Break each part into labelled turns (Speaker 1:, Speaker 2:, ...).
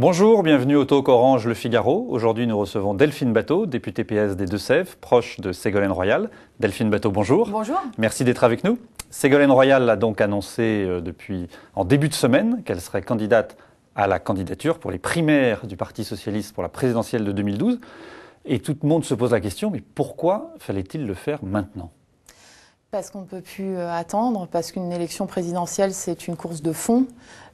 Speaker 1: Bonjour, bienvenue au Talk Orange Le Figaro. Aujourd'hui, nous recevons Delphine Bateau, députée PS des Deux-Sèvres, proche de Ségolène Royal. Delphine Bateau, bonjour. Bonjour. Merci d'être avec nous. Ségolène Royal a donc annoncé euh, depuis en début de semaine qu'elle serait candidate à la candidature pour les primaires du Parti socialiste pour la présidentielle de 2012. Et tout le monde se pose la question, mais pourquoi fallait-il le faire maintenant
Speaker 2: parce qu'on ne peut plus euh, attendre, parce qu'une élection présidentielle, c'est une course de fond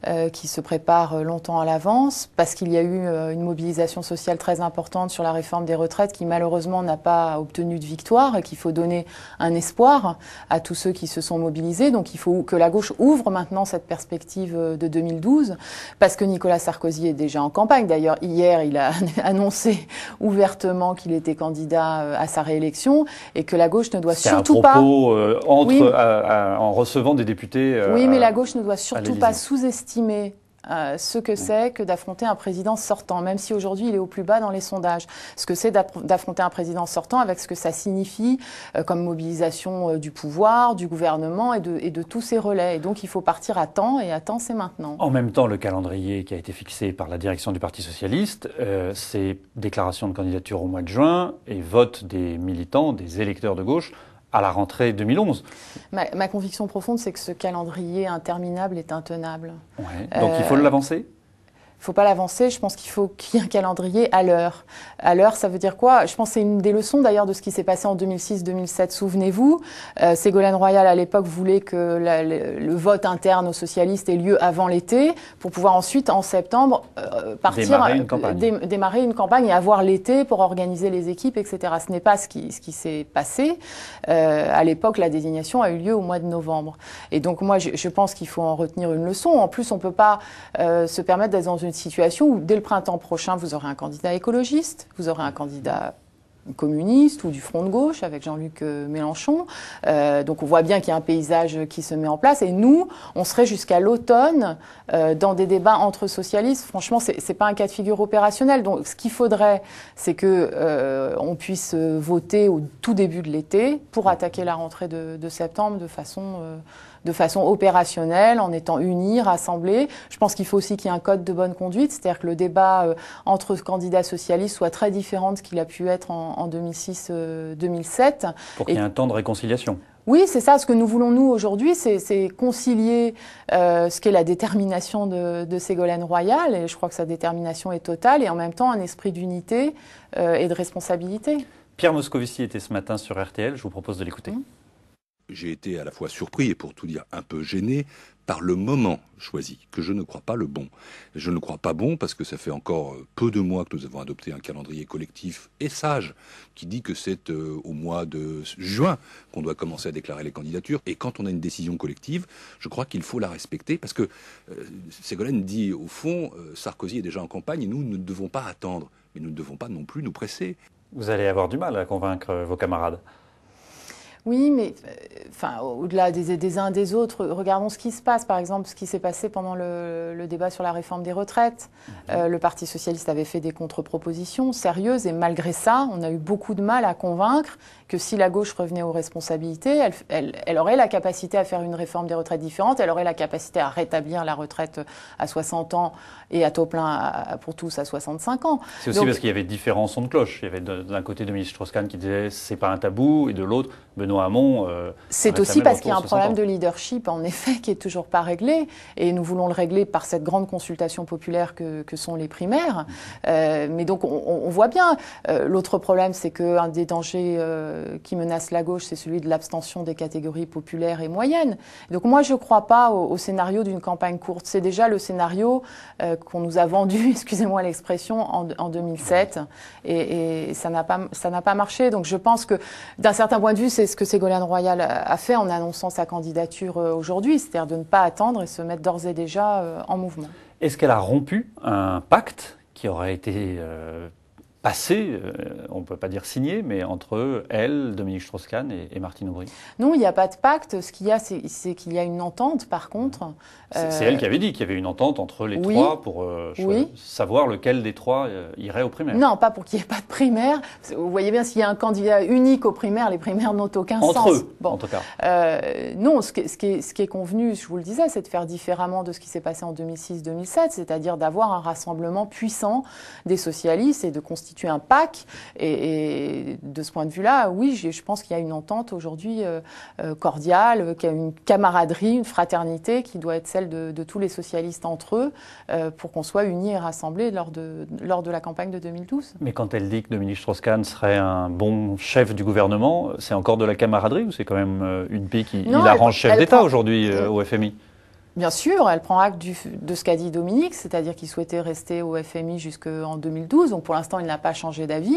Speaker 2: euh, qui se prépare euh, longtemps à l'avance, parce qu'il y a eu une mobilisation sociale très importante sur la réforme des retraites qui malheureusement n'a pas obtenu de victoire et qu'il faut donner un espoir à tous ceux qui se sont mobilisés. Donc il faut que la gauche ouvre maintenant cette perspective de 2012, parce que Nicolas Sarkozy est déjà en campagne. D'ailleurs, hier, il a annoncé ouvertement qu'il était candidat à sa réélection et que la gauche ne doit surtout pas...
Speaker 1: Euh, en recevant des députés. Euh, oui, mais la
Speaker 2: gauche ne doit surtout pas sous-estimer euh, ce que c'est que d'affronter un président sortant, même si aujourd'hui il est au plus bas dans les sondages. Ce que c'est d'affronter un président sortant avec ce que ça signifie comme mobilisation du pouvoir, du gouvernement et de, et de, tous ses relais. donc il faut partir à temps, et à temps c'est maintenant. En
Speaker 1: même temps, le calendrier qui a été fixé par la direction du Parti Socialiste, c'est déclaration de candidature au mois de juin et vote des militants, des électeurs de gauche à la rentrée 2011.
Speaker 2: Ma, conviction profonde, c'est que ce calendrier interminable est intenable.
Speaker 1: Donc il faut euh, l'avancer
Speaker 2: faut pas l'avancer. Je pense qu'il faut qu'il y ait un calendrier à l'heure. À l'heure, ça veut dire quoi Je pense que c'est une des leçons d'ailleurs de ce qui s'est passé en 2006-2007. Souvenez-vous, euh, Ségolène Royal à l'époque voulait que le, vote interne aux socialistes ait lieu avant l'été pour pouvoir ensuite en septembre euh, partir démarrer une, campagne. démarrer une campagne et avoir l'été pour organiser les équipes, etc. Ce n'est pas ce qui, ce qui s'est passé. Euh, à l'époque, la désignation a eu lieu au mois de novembre. Et donc moi, je, je pense qu'il faut en retenir une leçon. En plus, on peut pas se permettre d'être dans une situation où, dès le printemps prochain, vous aurez un candidat écologiste, vous aurez un candidat communiste ou du front de gauche avec Jean-Luc euh, Mélenchon. Euh, donc on voit bien qu'il y a un paysage qui se met en place. Et nous, on serait jusqu'à l'automne euh, dans des débats entre socialistes. Franchement, c'est n'est pas un cas de figure opérationnel. Donc ce qu'il faudrait, c'est que on puisse voter au tout début de l'été pour attaquer la rentrée de septembre de façon de façon opérationnelle, en étant unis, rassemblés. Je pense qu'il faut aussi qu'il y ait un code de bonne conduite, c'est-à-dire que le débat euh, entre candidats socialistes soit très différent de ce qu'il a pu être en, 2006-2007. Euh, Pour qu'il y ait un
Speaker 1: temps de réconciliation.
Speaker 2: Oui, c'est ça. Ce que nous voulons, nous, aujourd'hui, c'est concilier euh, ce qu'est la détermination de, Ségolène Royal, et je crois que sa détermination est totale, et en même temps un esprit d'unité et de responsabilité.
Speaker 1: Pierre Moscovici était ce matin sur RTL, je vous propose de l'écouter. Mmh j'ai été à la fois surpris et pour tout dire un peu gêné par le moment choisi, que je ne crois pas le bon. Je ne le crois pas bon parce que ça fait encore euh, peu de mois que nous avons adopté un calendrier collectif et sage qui dit que c'est euh, au mois de juin qu'on doit commencer à déclarer les candidatures. Et quand on a une décision collective, je crois qu'il faut la respecter parce que euh, Ségolène dit au fond, Sarkozy est déjà en campagne et nous ne devons pas attendre, mais nous ne devons pas non plus nous presser. Vous allez avoir du mal à convaincre vos camarades.
Speaker 2: Oui, mais euh, enfin, au-delà des, des, uns des autres, regardons ce qui se passe. Par exemple, ce qui s'est passé pendant le, débat sur la réforme des retraites. Mhm. Euh, le Parti socialiste avait fait des contre-propositions sérieuses et malgré ça, on a eu beaucoup de mal à convaincre que si la gauche revenait aux responsabilités, elle, aurait la capacité à faire une réforme des retraites différentes, elle aurait la capacité à rétablir la retraite à 60 ans et à taux plein pour tous à 65 ans. C'est aussi parce qu'il y
Speaker 1: avait différents sons de cloche. Il y avait d'un côté Dominique Strauss-Kahn qui disait c'est pas un tabou et de l'autre Benoît Hamon. Euh, c'est aussi parce qu'il y a un problème de
Speaker 2: leadership en effet qui est toujours pas réglé et nous voulons le régler par cette grande consultation populaire que, sont les primaires. Euh, mais donc on, voit bien. Euh, l'autre problème, c'est qu'un des dangers euh, qui menace la gauche, c'est celui de l'abstention des catégories populaires et moyennes. Donc moi, je ne crois pas au, scénario d'une campagne courte. C'est déjà le scénario euh, qu'on nous a vendu, excusez-moi l'expression, en, 2007, et, ça n'a pas ça n'a pas marché. Donc je pense que d'un certain point de vue, c'est ce que Ségolène Royal a fait en annonçant sa candidature euh, aujourd'hui, c'est-à-dire de ne pas attendre et se mettre d'ores et déjà en mouvement.
Speaker 1: Est-ce qu'elle a rompu un pacte qui aurait été passé, euh, on ne peut pas dire signé, mais entre elle, Dominique Strauss-Kahn et, Martine Aubry
Speaker 2: Non, il n'y a pas de pacte. Ce qu'il y a, c'est qu'il y a une entente, par contre. Mmh. Euh, c'est elle qui avait
Speaker 1: dit qu'il y avait une entente entre les trois pour euh, savoir lequel des trois irait aux primaires. Non,
Speaker 2: pas pour qu'il n'y ait pas de primaire. Vous voyez bien, s'il y a un candidat unique aux primaires, les primaires n'ont aucun sens. Entre eux, en tout cas. non, ce qui, est, ce qui est convenu, je vous le disais, c'est de faire différemment de ce qui s'est passé en 2006-2007, c'est-à-dire d'avoir un rassemblement puissant des socialistes et de constituer es un PAC. Et, de ce point de vue-là, oui, je, pense qu'il y a une entente aujourd'hui euh, euh, cordiale, euh, qu'il y a une camaraderie, une fraternité qui doit être celle de, tous les socialistes entre eux pour qu'on soit unis et rassemblés lors de, lors de la campagne de 2012.
Speaker 1: Mais quand elle dit que Dominique Strauss-Kahn serait un bon chef du gouvernement, c'est encore de la camaraderie ou c'est quand même une pique qui il arrange chef d'État aujourd'hui au FMI
Speaker 2: Bien sûr, elle prend acte du, de ce qu'a dit Dominique, c'est-à-dire qu'il souhaitait rester au FMI jusqu'en 2012. Donc pour l'instant, il n'a pas changé d'avis.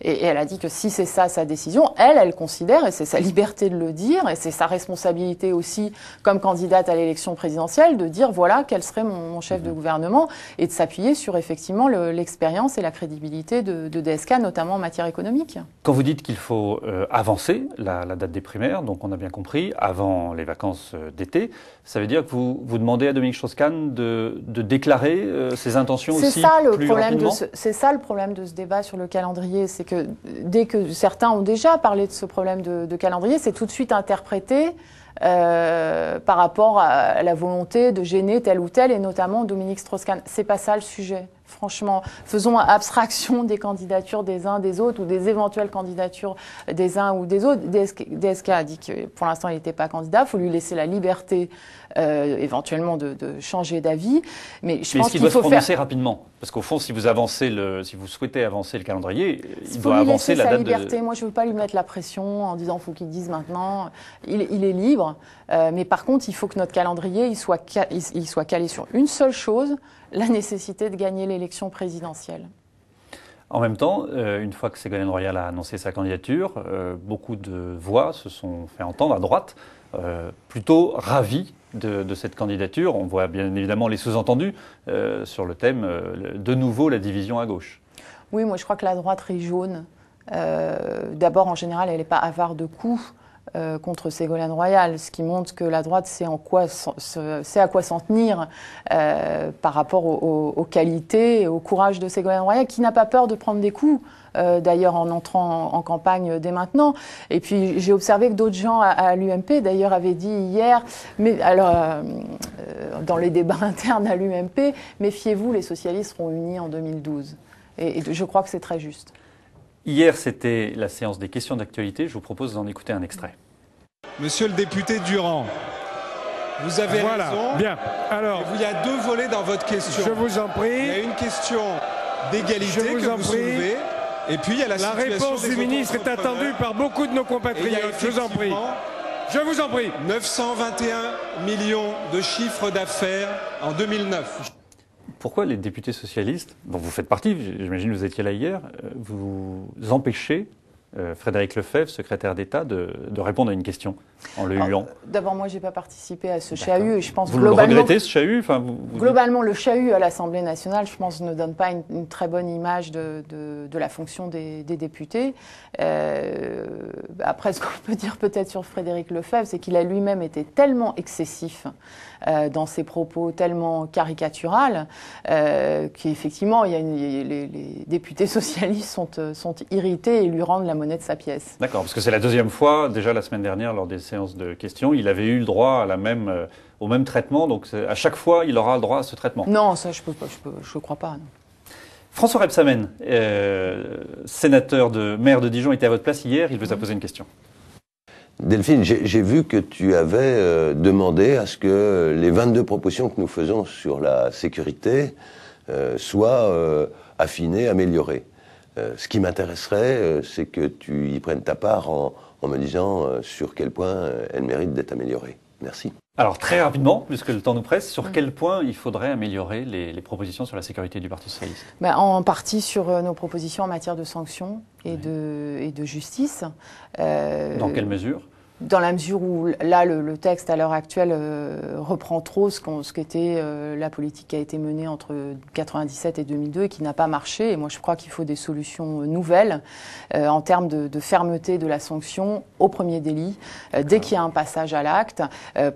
Speaker 2: Et, elle a dit que si c'est ça sa décision, elle, elle considère, et c'est sa liberté de le dire, et c'est sa responsabilité aussi comme candidate à l'élection présidentielle, de dire voilà quel serait mon, chef de mhm. gouvernement, et de s'appuyer sur effectivement l'expérience et la crédibilité de, DSK, notamment en matière économique.
Speaker 1: Quand vous dites qu'il faut euh, avancer la date des primaires, donc on a bien compris, avant les vacances euh, d'été, ça veut dire que vous vous, demandez à Dominique Strauss-Kahn de, déclarer euh,
Speaker 2: ses intentions aussi plus C'est ça le problème de ce débat sur le calendrier. C'est que dès que certains ont déjà parlé de ce problème de, calendrier, c'est tout de suite interprété euh, par rapport à la volonté de gêner tel ou tel, et notamment Dominique Strauss-Kahn. C'est pas ça le sujet. Franchement, faisons abstraction des candidatures des uns des autres ou des éventuelles candidatures des uns ou des autres. DSK, a dit que pour l'instant, il n'était pas candidat. Il faut lui laisser la liberté euh, éventuellement de, changer d'avis. Mais je Mais pense qu'il doit faut se prononcer
Speaker 1: rapidement. Parce qu'au fond, si vous, avancez si vous souhaitez avancer le calendrier, il, doit avancer la date liberté.
Speaker 2: Moi, je ne veux pas lui mettre la pression en disant faut qu'il dise maintenant. Il, est libre. Euh, mais par contre, il faut que notre calendrier il soit, il soit calé sur une seule chose, la nécessité de gagner l'élection présidentielle.
Speaker 1: En même temps, euh, une fois que Ségolène Royal a annoncé sa candidature, euh, beaucoup de voix se sont fait entendre à droite, euh, plutôt ravies de, cette candidature. On voit bien évidemment les sous-entendus sur le thème de nouveau la division à gauche.
Speaker 2: Oui, moi je crois que la droite est jaune. D'abord, en général, elle n'est pas avare de coups. Euh, contre Ségolène Royal, ce qui montre que la droite sait, en quoi, à quoi s'en tenir euh, par rapport aux, qualités et au courage de Ségolène Royal, qui n'a pas peur de prendre des coups. Euh, d'ailleurs en entrant en, campagne dès maintenant. Et puis j'ai observé que d'autres gens à, l'UMP, d'ailleurs, avaient dit hier, mais alors dans les débats internes à l'UMP, méfiez-vous, les socialistes seront unis en 2012. et je crois que c'est très juste.
Speaker 1: Hier, c'était la séance des questions d'actualité. Je vous propose d'en écouter un extrait.
Speaker 2: Monsieur le député Durand,
Speaker 1: vous avez raison. Bien. Alors, il y a deux volets dans votre question. Je vous en prie. Il y a une question d'égalité que vous soulevez. Et puis il y a la, réponse du ministre est attendue par beaucoup de nos compatriotes. Je vous en prie. Je vous en prie. 921 millions de chiffres d'affaires en 2009. Pourquoi les députés socialistes, dont vous faites partie, j'imagine vous étiez là hier, euh, vous empêchez euh, Frédéric Lefebvre, secrétaire d'État, de, de, répondre à une question
Speaker 2: D'abord, moi, j'ai pas participé à ce chahut. Et je pense vous globalement, le regrettez,
Speaker 1: ce chahut Globalement,
Speaker 2: le chahut à l'Assemblée nationale, je pense, ne donne pas une, très bonne image de, la fonction des, députés. Euh, après, ce qu'on peut dire peut-être sur Frédéric Lefebvre, c'est qu'il a lui-même été tellement excessif euh, dans ses propos, tellement caricatural, euh, qu'effectivement, il les, les, députés socialistes sont, sont irrités et lui rendent la monnaie de sa pièce.
Speaker 1: D'accord, parce que c'est la deuxième fois, déjà la semaine dernière, lors des de questions, il avait eu le droit à la même, euh, au même traitement. Donc à chaque fois, il aura le droit à ce traitement. Non,
Speaker 2: ça, je ne je peux, je crois pas.
Speaker 1: François Rebsamen, euh, sénateur de maire de Dijon, était à votre place hier. Il vous a mhm. posé une question. Delphine, j'ai vu que tu avais euh, demandé à ce que les 22 propositions que nous faisons sur la sécurité soient affinées, améliorées. ce qui m'intéresserait, c'est que tu y prennes ta part en, en me disant euh, sur quel point euh, elle mérite d'être améliorée. Merci. Alors très rapidement, puisque le temps nous presse, sur mm. quel point il faudrait améliorer les, propositions sur la sécurité du Parti socialiste
Speaker 2: bah, En partie sur euh, nos propositions en matière de sanctions et, de, justice. Dans quelle mesure dans la mesure où là, le, texte à l'heure actuelle euh, reprend trop ce qu'était euh, la politique qui a été menée entre 1997 et 2002 et qui n'a pas marché. Et moi, je crois qu'il faut des solutions euh, nouvelles en termes de, fermeté de la sanction au premier délit, dès qu'il y a un passage à l'acte,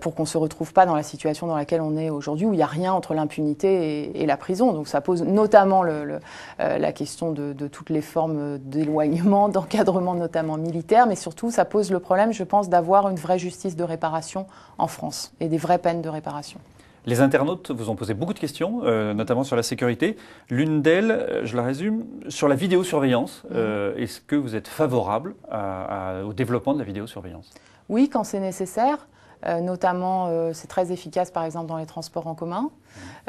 Speaker 2: pour qu'on ne se retrouve pas dans la situation dans laquelle on est aujourd'hui, où il n'y a rien entre l'impunité et, la prison. Donc ça pose notamment la question de toutes les formes d'éloignement, d'encadrement notamment militaire, mais surtout ça pose le problème, je pense, d'avoir une vraie justice de réparation en France et des vraies peines de réparation.
Speaker 1: Les internautes vous ont posé beaucoup de questions, euh, notamment sur la sécurité. L'une d'elles, euh, je la résume, sur la vidéosurveillance. Euh, est-ce que vous êtes favorable au développement de la vidéosurveillance
Speaker 2: Oui, quand c'est nécessaire. Euh, notamment, euh, c'est très efficace par exemple dans les transports en commun.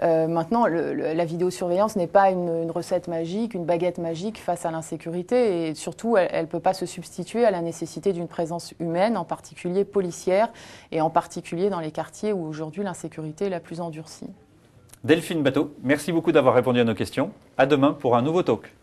Speaker 2: Euh, maintenant, la vidéosurveillance n'est pas une, recette magique, une baguette magique face à l'insécurité et surtout, elle ne peut pas se substituer à la nécessité d'une présence humaine, en particulier policière et en particulier dans les quartiers où aujourd'hui l'insécurité est la plus endurcie.
Speaker 1: Delphine Bateau, merci beaucoup d'avoir répondu à nos questions. À demain pour un nouveau talk.